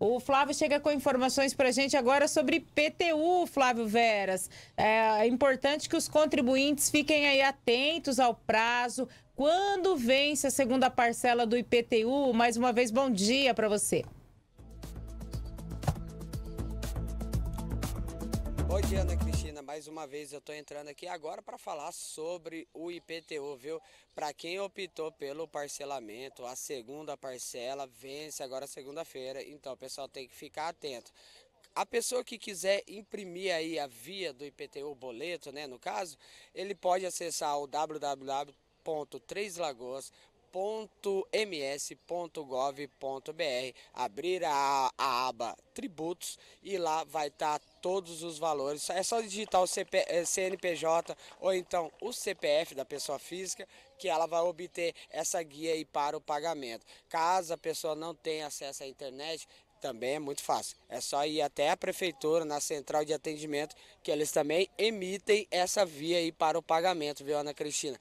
O Flávio chega com informações para a gente agora sobre PTU, Flávio Veras. É, é importante que os contribuintes fiquem aí atentos ao prazo. Quando vence a segunda parcela do IPTU? Mais uma vez, bom dia para você. Bom dia, Ana Cristina. Mais uma vez eu estou entrando aqui agora para falar sobre o IPTU, viu? Para quem optou pelo parcelamento, a segunda parcela vence agora segunda-feira, então o pessoal tem que ficar atento. A pessoa que quiser imprimir aí a via do IPTU, boleto, né, no caso, ele pode acessar o www3 www.treslagoas.com.br ms.gov.br, abrir a, a, aba tributos e lá vai estar tá todos os valores. É só digitar o CP, eh, CNPJ ou então o CPF da pessoa física que ela vai obter essa guia aí para o pagamento. Caso a pessoa não tenha acesso à internet, também é muito fácil. É só ir até a prefeitura, na central de atendimento, que eles também emitem essa via aí para o pagamento, viu, Ana Cristina?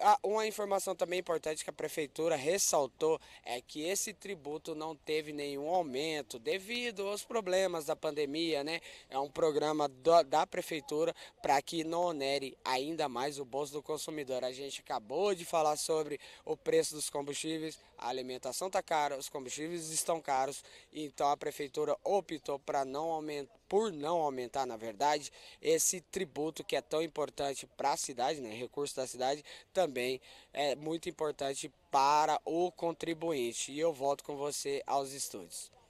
Ah, uma informação também importante que a prefeitura ressaltou é que esse tributo não teve nenhum aumento devido aos problemas da pandemia, né? É um programa do, da prefeitura para que não onere ainda mais o bolso do consumidor. A gente acabou de falar sobre o preço dos combustíveis, a alimentação está cara, os combustíveis estão caros, então a prefeitura optou para não aumentar por não aumentar, na verdade, esse tributo que é tão importante para a cidade, né? Recurso da cidade, também é muito importante para o contribuinte. E eu volto com você aos estúdios.